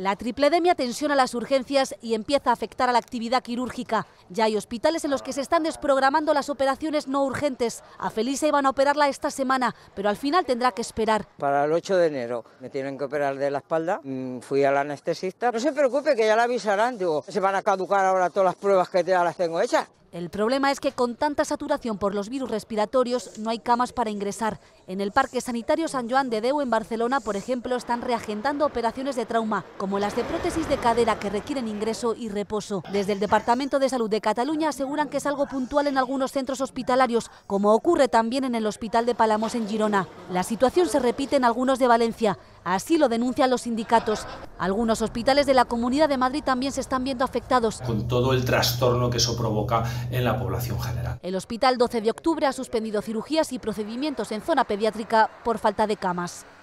La tripledemia tensiona las urgencias y empieza a afectar a la actividad quirúrgica. Ya hay hospitales en los que se están desprogramando las operaciones no urgentes. A Felisa iban a operarla esta semana, pero al final tendrá que esperar. Para el 8 de enero me tienen que operar de la espalda. Mm, fui al anestesista. No se preocupe que ya la avisarán. Digo, se van a caducar ahora todas las pruebas que ya las tengo hechas. El problema es que con tanta saturación por los virus respiratorios no hay camas para ingresar. En el Parque Sanitario San Joan de Deu en Barcelona, por ejemplo, están reagentando operaciones de trauma, como las de prótesis de cadera que requieren ingreso y reposo. Desde el Departamento de Salud de Cataluña aseguran que es algo puntual en algunos centros hospitalarios, como ocurre también en el Hospital de Palamos en Girona. La situación se repite en algunos de Valencia. Así lo denuncian los sindicatos. Algunos hospitales de la Comunidad de Madrid también se están viendo afectados. Con todo el trastorno que eso provoca en la población general. El Hospital 12 de Octubre ha suspendido cirugías y procedimientos en zona pediátrica por falta de camas.